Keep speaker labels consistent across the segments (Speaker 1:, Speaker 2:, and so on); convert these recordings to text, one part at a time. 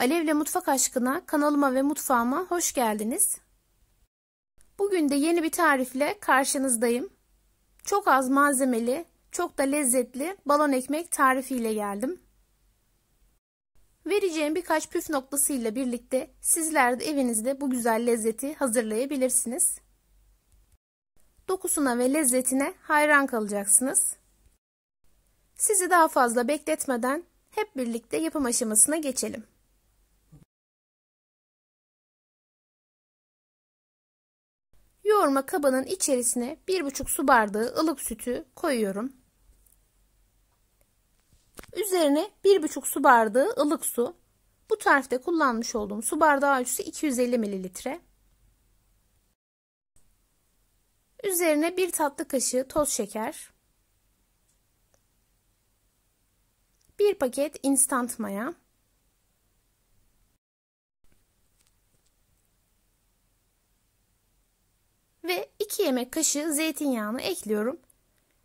Speaker 1: Alevle Mutfak Aşkına kanalıma ve mutfağıma hoş geldiniz. Bugün de yeni bir tarifle karşınızdayım. Çok az malzemeli, çok da lezzetli balon ekmek tarifiyle geldim. Vereceğim birkaç püf noktasıyla birlikte sizler de evinizde bu güzel lezzeti hazırlayabilirsiniz. Dokusuna ve lezzetine hayran kalacaksınız. Sizi daha fazla bekletmeden hep birlikte yapım aşamasına geçelim. Yoğurma kabının içerisine 1,5 su bardağı ılık sütü koyuyorum. Üzerine 1,5 su bardağı ılık su. Bu tarifte kullanmış olduğum su bardağı ölçüsü 250 mililitre. Üzerine 1 tatlı kaşığı toz şeker. 1 paket instant maya. ve 2 yemek kaşığı zeytinyağını ekliyorum.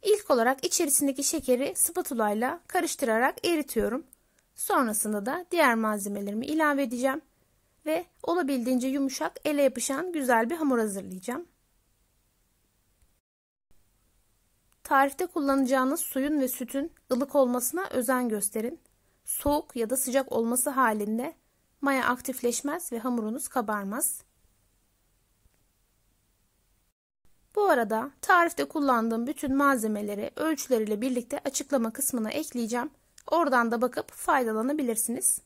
Speaker 1: İlk olarak içerisindeki şekeri spatula ile karıştırarak eritiyorum. Sonrasında da diğer malzemelerimi ilave edeceğim ve olabildiğince yumuşak ele yapışan güzel bir hamur hazırlayacağım. Tarifte kullanacağınız suyun ve sütün ılık olmasına özen gösterin. Soğuk ya da sıcak olması halinde maya aktifleşmez ve hamurunuz kabarmaz. Bu arada tarifte kullandığım bütün malzemeleri ölçüleriyle birlikte açıklama kısmına ekleyeceğim. Oradan da bakıp faydalanabilirsiniz.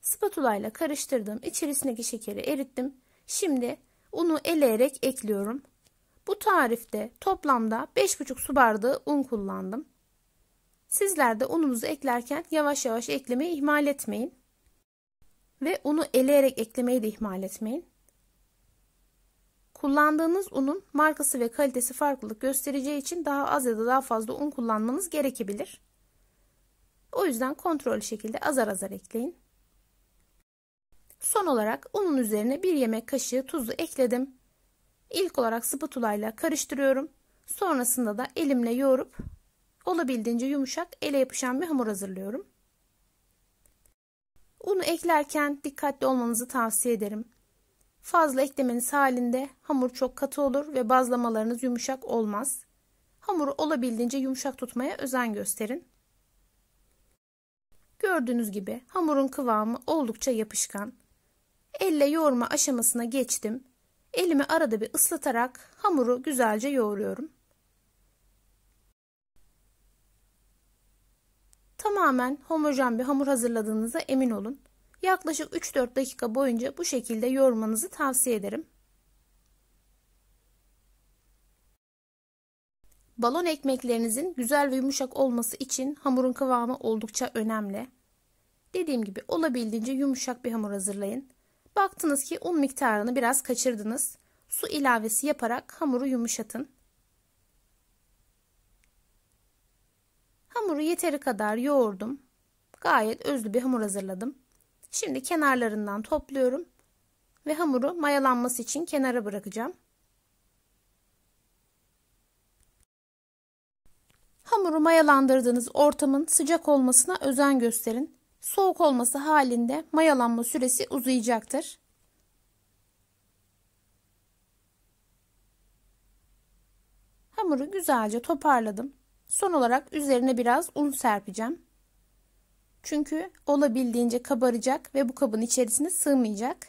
Speaker 1: Spatula ile karıştırdım. içerisindeki şekeri erittim. Şimdi unu eleyerek ekliyorum. Bu tarifte toplamda 5,5 su bardağı un kullandım. Sizler de ununuzu eklerken yavaş yavaş eklemeyi ihmal etmeyin. Ve unu eleyerek eklemeyi de ihmal etmeyin. Kullandığınız unun markası ve kalitesi farklılık göstereceği için daha az ya da daha fazla un kullanmanız gerekebilir. O yüzden kontrollü şekilde azar azar ekleyin. Son olarak unun üzerine bir yemek kaşığı tuzu ekledim. İlk olarak spatula ile karıştırıyorum. Sonrasında da elimle yoğurup olabildiğince yumuşak ele yapışan bir hamur hazırlıyorum. Unu eklerken dikkatli olmanızı tavsiye ederim. Fazla eklemeniz halinde hamur çok katı olur ve bazlamalarınız yumuşak olmaz. Hamuru olabildiğince yumuşak tutmaya özen gösterin. Gördüğünüz gibi hamurun kıvamı oldukça yapışkan. Elle yoğurma aşamasına geçtim. Elimi arada bir ıslatarak hamuru güzelce yoğuruyorum. Tamamen homojen bir hamur hazırladığınıza emin olun. Yaklaşık 3-4 dakika boyunca bu şekilde yoğurmanızı tavsiye ederim. Balon ekmeklerinizin güzel ve yumuşak olması için hamurun kıvamı oldukça önemli. Dediğim gibi olabildiğince yumuşak bir hamur hazırlayın. Baktınız ki un miktarını biraz kaçırdınız. Su ilavesi yaparak hamuru yumuşatın. Hamuru yeteri kadar yoğurdum. Gayet özlü bir hamur hazırladım. Şimdi kenarlarından topluyorum ve hamuru mayalanması için kenara bırakacağım. Hamuru mayalandırdığınız ortamın sıcak olmasına özen gösterin. Soğuk olması halinde mayalanma süresi uzayacaktır. Hamuru güzelce toparladım. Son olarak üzerine biraz un serpeceğim. Çünkü olabildiğince kabaracak ve bu kabın içerisine sığmayacak.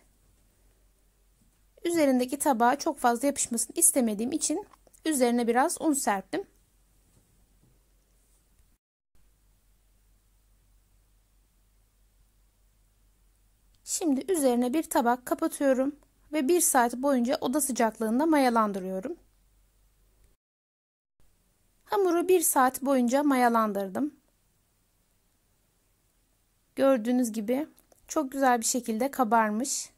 Speaker 1: Üzerindeki tabağa çok fazla yapışmasını istemediğim için üzerine biraz un serptim. Şimdi üzerine bir tabak kapatıyorum ve 1 saat boyunca oda sıcaklığında mayalandırıyorum. Hamuru 1 saat boyunca mayalandırdım. Gördüğünüz gibi çok güzel bir şekilde kabarmış.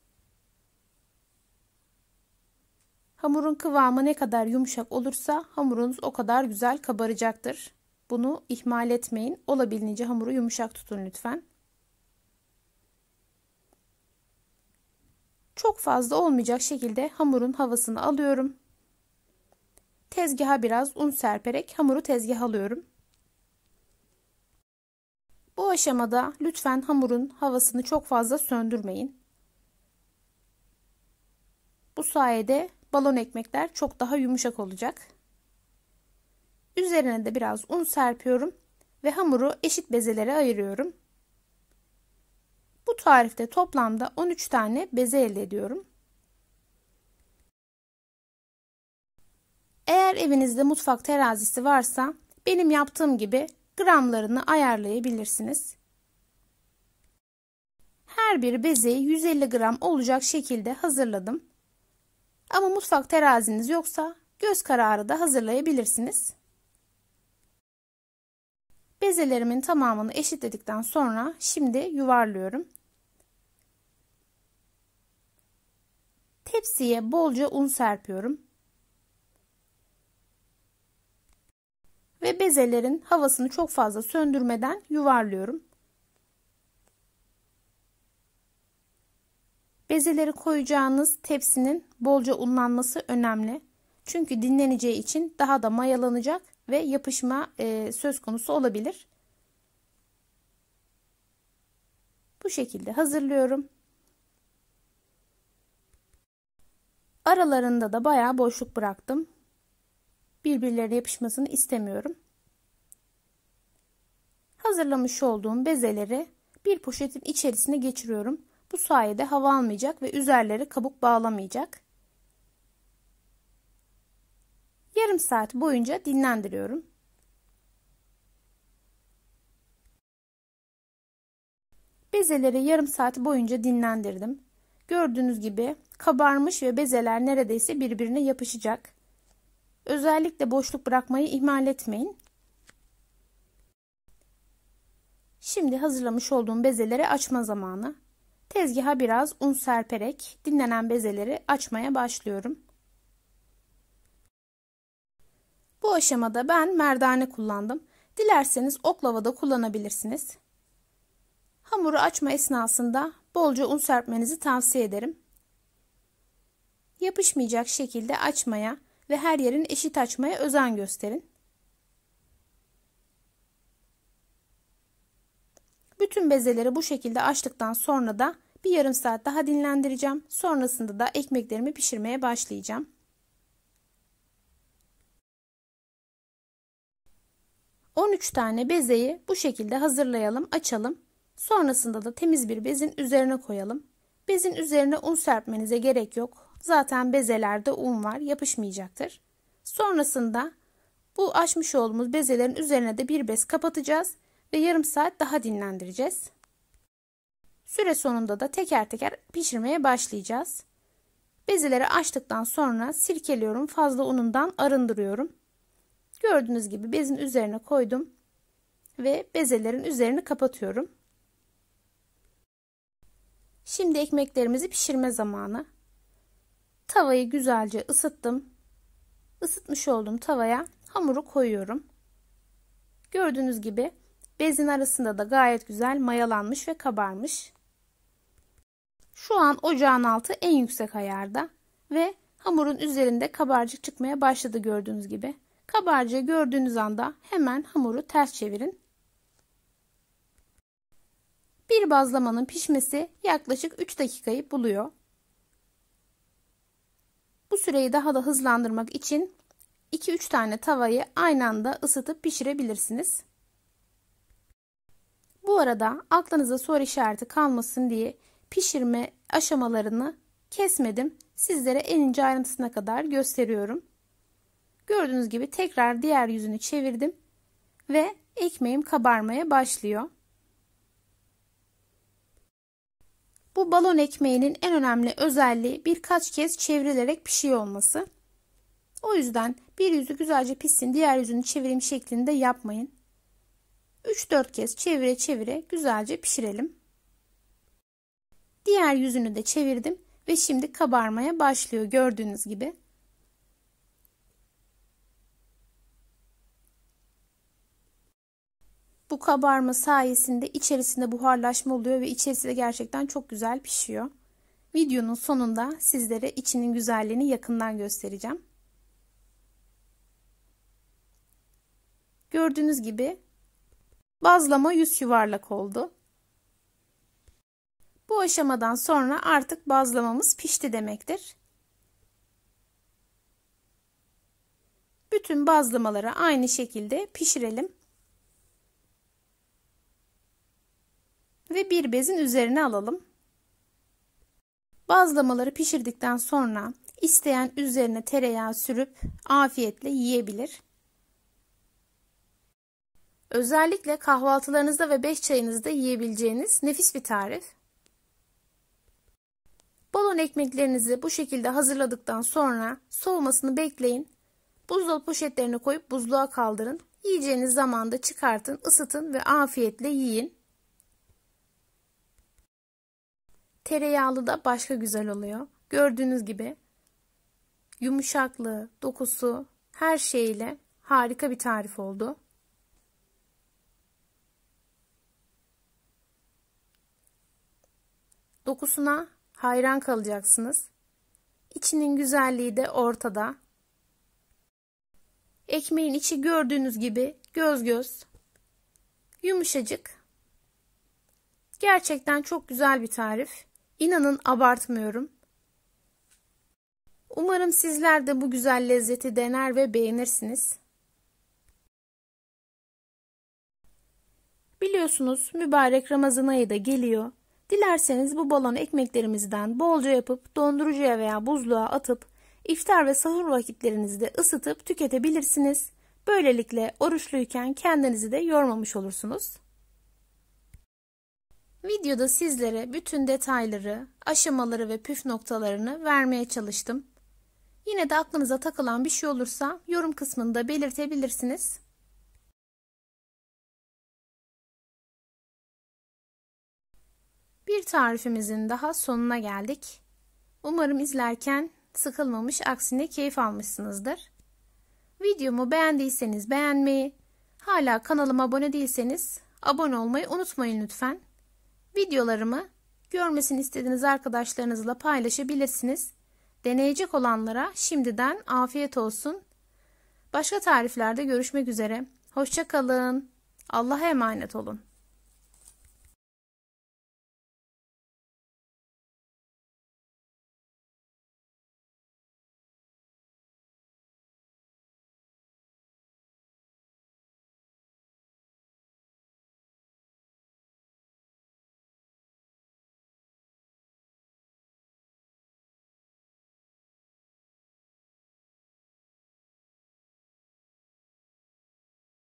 Speaker 1: Hamurun kıvamı ne kadar yumuşak olursa hamurunuz o kadar güzel kabaracaktır. Bunu ihmal etmeyin. Olabildiğince hamuru yumuşak tutun lütfen. Çok fazla olmayacak şekilde hamurun havasını alıyorum. Tezgaha biraz un serperek hamuru tezgaha alıyorum. Bu aşamada lütfen hamurun havasını çok fazla söndürmeyin. Bu sayede balon ekmekler çok daha yumuşak olacak. Üzerine de biraz un serpiyorum ve hamuru eşit bezelere ayırıyorum. Bu tarifte toplamda 13 tane beze elde ediyorum. Eğer evinizde mutfak terazisi varsa benim yaptığım gibi gramlarını ayarlayabilirsiniz. Her bir bezeyi 150 gram olacak şekilde hazırladım. Ama mutfak teraziniz yoksa göz kararı da hazırlayabilirsiniz. Bezelerimin tamamını eşitledikten sonra şimdi yuvarlıyorum. Tepsiye bolca un serpiyorum. ve bezelerin havasını çok fazla söndürmeden yuvarlıyorum. Bezeleri koyacağınız tepsinin bolca unlanması önemli. Çünkü dinleneceği için daha da mayalanacak ve yapışma e, söz konusu olabilir. Bu şekilde hazırlıyorum. Aralarında da bayağı boşluk bıraktım birbirlerine yapışmasını istemiyorum. Hazırlamış olduğum bezeleri bir poşetin içerisine geçiriyorum. Bu sayede hava almayacak ve üzerleri kabuk bağlamayacak. Yarım saat boyunca dinlendiriyorum. Bezeleri yarım saat boyunca dinlendirdim. Gördüğünüz gibi kabarmış ve bezeler neredeyse birbirine yapışacak. Özellikle boşluk bırakmayı ihmal etmeyin. Şimdi hazırlamış olduğum bezeleri açma zamanı. Tezgaha biraz un serperek dinlenen bezeleri açmaya başlıyorum. Bu aşamada ben merdane kullandım. Dilerseniz oklava da kullanabilirsiniz. Hamuru açma esnasında bolca un serpmenizi tavsiye ederim. Yapışmayacak şekilde açmaya ve her yerin eşit açmaya özen gösterin. Bütün bezeleri bu şekilde açtıktan sonra da bir yarım saat daha dinlendireceğim. Sonrasında da ekmeklerimi pişirmeye başlayacağım. üç tane bezeyi bu şekilde hazırlayalım, açalım. Sonrasında da temiz bir bezin üzerine koyalım. Bezin üzerine un serpmenize gerek yok. Zaten bezelerde un var yapışmayacaktır. Sonrasında bu açmış olduğumuz bezelerin üzerine de bir bez kapatacağız ve yarım saat daha dinlendireceğiz. Süre sonunda da teker teker pişirmeye başlayacağız. Bezeleri açtıktan sonra sirkeliyorum fazla unundan arındırıyorum. Gördüğünüz gibi bezin üzerine koydum ve bezelerin üzerini kapatıyorum. Şimdi ekmeklerimizi pişirme zamanı. Tavayı güzelce ısıttım. Isıtmış olduğum tavaya hamuru koyuyorum. Gördüğünüz gibi bezin arasında da gayet güzel mayalanmış ve kabarmış. Şu an ocağın altı en yüksek ayarda ve hamurun üzerinde kabarcık çıkmaya başladı gördüğünüz gibi. Kabarcığı gördüğünüz anda hemen hamuru ters çevirin. Bir bazlamanın pişmesi yaklaşık 3 dakikayı buluyor. Bu süreyi daha da hızlandırmak için 2-3 tane tavayı aynı anda ısıtıp pişirebilirsiniz. Bu arada aklınıza soru işareti kalmasın diye pişirme aşamalarını kesmedim. Sizlere en ince ayrıntısına kadar gösteriyorum. Gördüğünüz gibi tekrar diğer yüzünü çevirdim ve ekmeğim kabarmaya başlıyor. Bu balon ekmeğinin en önemli özelliği birkaç kez çevrilerek pişiyor olması. O yüzden bir yüzü güzelce pişsin diğer yüzünü çevirim şeklinde yapmayın. 3-4 kez çevire çevire güzelce pişirelim. Diğer yüzünü de çevirdim ve şimdi kabarmaya başlıyor gördüğünüz gibi. Bu kabarma sayesinde içerisinde buharlaşma oluyor ve içerisi de gerçekten çok güzel pişiyor. Videonun sonunda sizlere içinin güzelliğini yakından göstereceğim. Gördüğünüz gibi bazlama yüz yuvarlak oldu. Bu aşamadan sonra artık bazlamamız pişti demektir. Bütün bazlamaları aynı şekilde pişirelim. ve bir bezin üzerine alalım. Bazlamaları pişirdikten sonra isteyen üzerine tereyağı sürüp afiyetle yiyebilir. Özellikle kahvaltılarınızda ve beş çayınızda yiyebileceğiniz nefis bir tarif. Balon ekmeklerinizi bu şekilde hazırladıktan sonra soğumasını bekleyin. Buzdolabı poşetlerine koyup buzluğa kaldırın. Yiyeceğiniz zamanda çıkartın, ısıtın ve afiyetle yiyin. Tereyağlı da başka güzel oluyor. Gördüğünüz gibi yumuşaklığı, dokusu, her şeyle harika bir tarif oldu. Dokusuna hayran kalacaksınız. İçinin güzelliği de ortada. Ekmeğin içi gördüğünüz gibi göz göz, yumuşacık. Gerçekten çok güzel bir tarif. İnanın abartmıyorum. Umarım sizler de bu güzel lezzeti dener ve beğenirsiniz. Biliyorsunuz mübarek Ramazan ayı da geliyor. Dilerseniz bu balon ekmeklerimizden bolca yapıp dondurucuya veya buzluğa atıp iftar ve sahur vakitlerinizde ısıtıp tüketebilirsiniz. Böylelikle oruçluyken kendinizi de yormamış olursunuz. Videoda sizlere bütün detayları, aşamaları ve püf noktalarını vermeye çalıştım. Yine de aklınıza takılan bir şey olursa yorum kısmında belirtebilirsiniz. Bir tarifimizin daha sonuna geldik. Umarım izlerken sıkılmamış aksine keyif almışsınızdır. Videomu beğendiyseniz beğenmeyi, hala kanalıma abone değilseniz abone olmayı unutmayın lütfen. Videolarımı görmesini istediğiniz arkadaşlarınızla paylaşabilirsiniz. Deneyecek olanlara şimdiden afiyet olsun. Başka tariflerde görüşmek üzere. Hoşçakalın. Allah'a emanet olun.